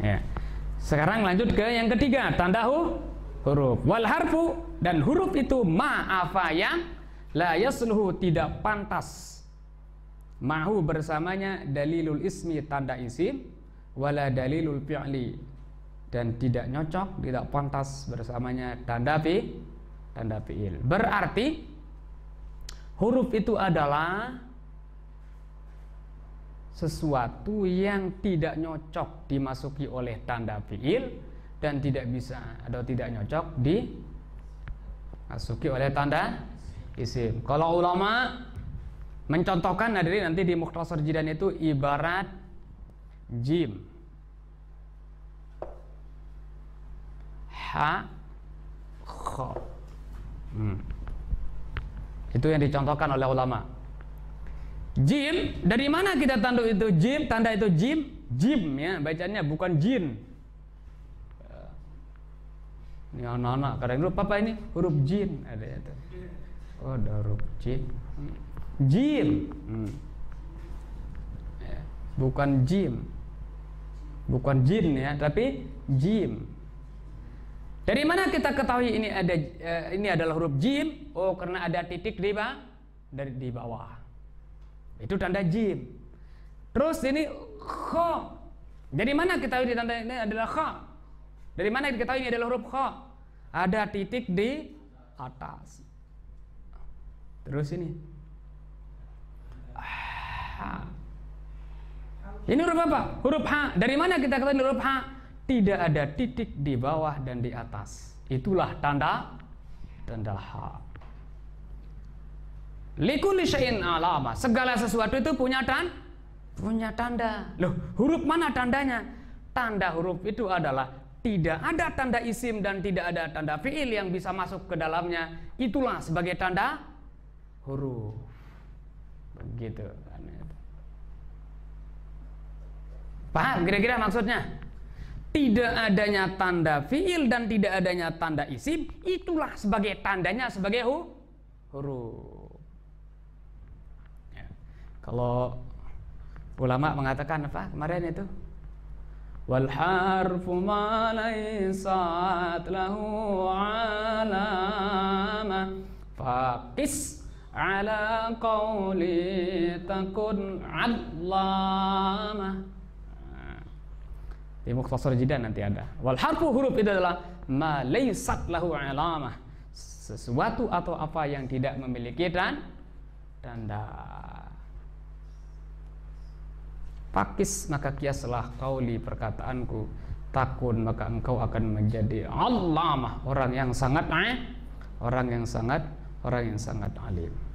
Ya. Sekarang lanjut ke yang ketiga, tanda hu, huruf. Wal harfu dan huruf itu ma'afa yang la yasluhu tidak pantas. Mahu bersamanya dalilul ismi tanda isim wala dalilul fi'li dan tidak nyocok, tidak pantas bersamanya tanda fi tanda fi'il. Berarti huruf itu adalah sesuatu yang tidak nyocok dimasuki oleh tanda fiil dan tidak bisa atau tidak nyocok dimasuki oleh tanda isim. Kalau ulama mencontohkan nanti di Mukhtasar Jidan itu ibarat jim ha kho. Hmm. Itu yang dicontohkan oleh ulama. Jim, dari mana kita tanda itu jim? Tanda itu jim, jim ya, bacanya bukan jin. Ya. Ini anak-anak kadang dulu papa ini huruf jin ada itu. Ya oh, ada huruf jin. Jim. Hmm. Ya. bukan jim. Bukan jin ya, tapi jim. Dari mana kita ketahui ini ada eh, ini adalah huruf jim? Oh, karena ada titik di, bawah dari, di bawah itu tanda jim. Terus ini kha. Dari mana kita tahu ini tanda ini adalah kha? Dari mana kita tahu ini adalah huruf kha? Ada titik di atas. Terus ini. Ha. Ah. Ini huruf apa? Huruf ha. Dari mana kita ketahui huruf ha? Tidak ada titik di bawah dan di atas. Itulah tanda tanda ha. Likuli syai'in alama. Segala sesuatu itu punya dan punya tanda. Loh, huruf mana tandanya? Tanda huruf itu adalah tidak ada tanda isim dan tidak ada tanda fiil yang bisa masuk ke dalamnya. Itulah sebagai tanda huruf. Begitu. Paham kira-kira maksudnya? Tidak adanya tanda fiil dan tidak adanya tanda isim, itulah sebagai tandanya sebagai huruf. Kalau ulama mengatakan apa kemarin itu? Wal harfu ma laysat lahu alama faqis ala qawli takun allama di Mukhtasar Jidan nanti ada wal harfu huruf itu adalah ma laysat lahu alamah sesuatu atau apa yang tidak memiliki dan tanda Pakis maka kiaslah kau kauli perkataanku Takun maka engkau akan menjadi allah Orang yang sangat eh? Orang yang sangat Orang yang sangat alim